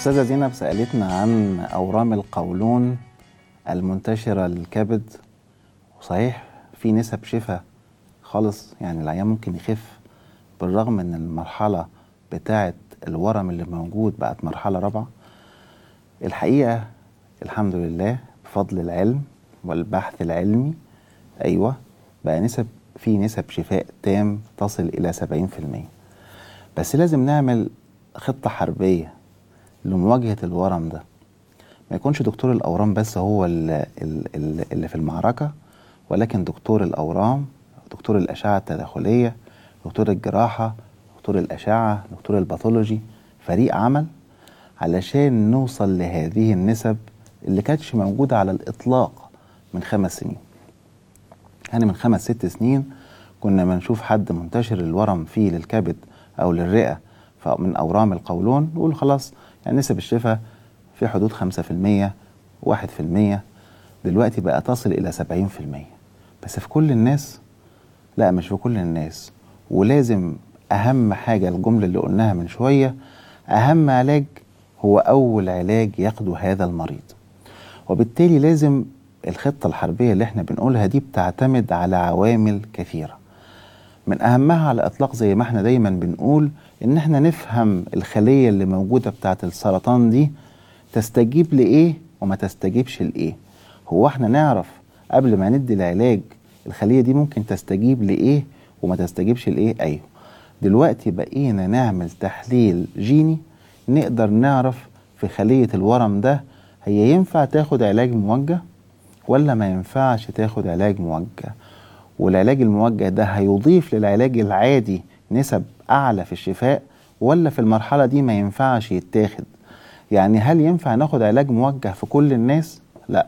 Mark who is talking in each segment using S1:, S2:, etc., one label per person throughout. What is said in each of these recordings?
S1: الأستاذة زينب سألتنا عن أورام القولون المنتشرة للكبد وصحيح في نسب شفاء خالص يعني العيان ممكن يخف بالرغم ان المرحلة بتاعة الورم اللي موجود بقت مرحلة رابعة الحقيقة الحمد لله بفضل العلم والبحث العلمي أيوة بقى نسب في نسب شفاء تام تصل إلى 70% بس لازم نعمل خطة حربية لمواجهه الورم ده ما يكونش دكتور الاورام بس هو اللي, اللي في المعركه ولكن دكتور الاورام دكتور الاشعه التداخليه دكتور الجراحه دكتور الاشعه دكتور الباثولوجي فريق عمل علشان نوصل لهذه النسب اللي كانتش موجوده على الاطلاق من خمس سنين يعني من خمس ست سنين كنا بنشوف حد منتشر الورم فيه للكبد او للرئه من اورام القولون نقول خلاص يعني نسب الشفاء في حدود 5% 1% دلوقتي بقى تصل إلى 70% بس في كل الناس لا مش في كل الناس ولازم أهم حاجة الجملة اللي قلناها من شوية أهم علاج هو أول علاج ياخده هذا المريض وبالتالي لازم الخطة الحربية اللي احنا بنقولها دي بتعتمد على عوامل كثيرة من اهمها على الاطلاق زي ما احنا دايما بنقول ان احنا نفهم الخليه اللي موجوده بتاعه السرطان دي تستجيب لايه وما تستجيبش لايه هو احنا نعرف قبل ما ندي العلاج الخليه دي ممكن تستجيب لايه وما تستجيبش لايه ايوه دلوقتي بقينا نعمل تحليل جيني نقدر نعرف في خليه الورم ده هي ينفع تاخد علاج موجه ولا ما ينفعش تاخد علاج موجه والعلاج الموجه ده هيضيف للعلاج العادي نسب اعلى في الشفاء ولا في المرحله دي ما ينفعش يتاخد يعني هل ينفع ناخد علاج موجه في كل الناس لا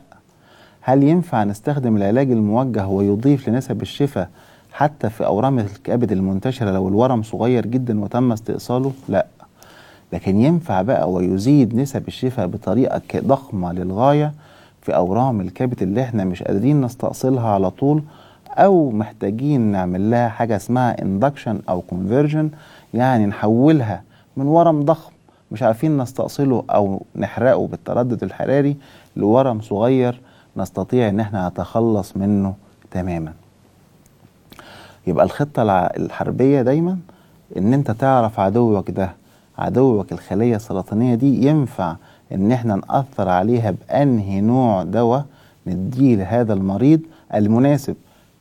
S1: هل ينفع نستخدم العلاج الموجه ويضيف لنسب الشفاء حتى في اورام الكبد المنتشره لو الورم صغير جدا وتم استئصاله لا لكن ينفع بقى ويزيد نسب الشفاء بطريقه ضخمه للغايه في اورام الكبد اللي احنا مش قادرين نستأصلها على طول او محتاجين نعمل لها حاجه اسمها اندكشن او كونفرجن يعني نحولها من ورم ضخم مش عارفين نستأصله او نحرقه بالتردد الحراري لورم صغير نستطيع ان احنا نتخلص منه تماما يبقى الخطة الحربية دايما ان انت تعرف عدوك ده عدوك الخلية السرطانية دي ينفع ان احنا نأثر عليها بانهي نوع دواء نديه لهذا المريض المناسب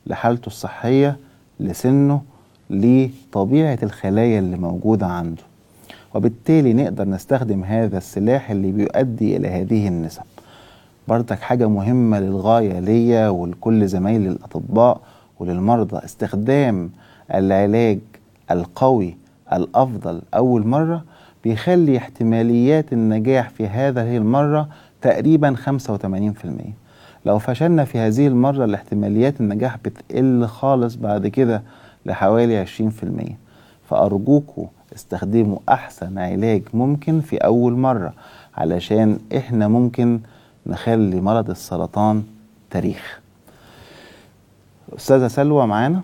S1: لحالته الصحية لسنه لطبيعة الخلايا اللي موجودة عنده وبالتالي نقدر نستخدم هذا السلاح اللي بيؤدي إلى هذه النسب برضك حاجة مهمة للغاية ليا ولكل زمايلي الأطباء وللمرضى استخدام العلاج القوي الأفضل أول مرة بيخلي احتماليات النجاح في هذه المرة تقريبا 85% لو فشلنا في هذه المرة الاحتماليات النجاح بتقل خالص بعد كده لحوالي 20% فأرجوكوا استخدموا أحسن علاج ممكن في أول مرة علشان إحنا ممكن نخلي مرض السرطان تاريخ أستاذة سلوى معانا